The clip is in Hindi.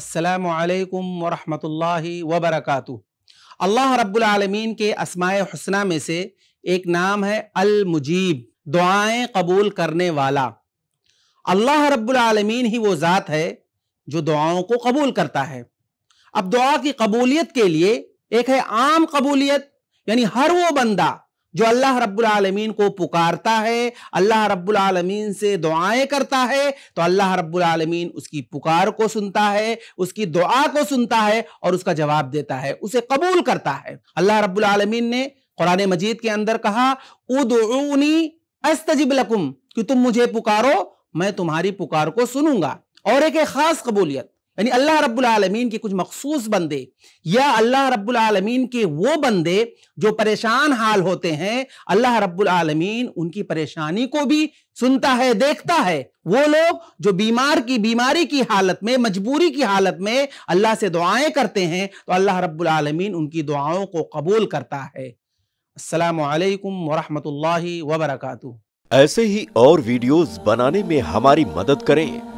असलकम वरहमल वबरक अल्लाह रब्लमीन के असमाय हसना में से एक नाम है अलमुजीब मुजीब दुआएं कबूल करने वाला अल्लाह रबालमीन ही वो ज़ात है जो दुआओं को कबूल करता है अब दुआ की कबूलियत के लिए एक है आम कबूलियत यानी हर वो बंदा जो अल्लाह रब्बुल आलमीन को पुकारता है अल्लाह रब्बुल आलमीन से दुआएं करता है तो अल्लाह रब्बुल आलमीन उसकी पुकार को सुनता है उसकी दुआ को सुनता है और उसका जवाब देता है उसे कबूल करता है अल्लाह रब्बुल आलमीन ने कुरान मजीद के अंदर कहा उदनी अस्तजिब लकुम कि तुम मुझे पुकारो मैं तुम्हारी पुकार को सुनूंगा और एक, एक खास कबूलियत यानी अल्लाह रब्बुल आलमीन के कुछ मखसूस बंदे या अल्लाह रब्बुल आलमीन के वो बंदे जो परेशान हाल होते हैं अल्लाह रब्बुल आलमीन उनकी परेशानी को भी सुनता है देखता है वो लोग जो बीमार की बीमारी की हालत में मजबूरी की हालत में अल्लाह से दुआएं करते हैं तो अल्लाह रब्बुल आलमीन उनकी दुआओं को कबूल करता है असलकम ला वबरक ऐसे ही और वीडियोज बनाने में हमारी मदद करें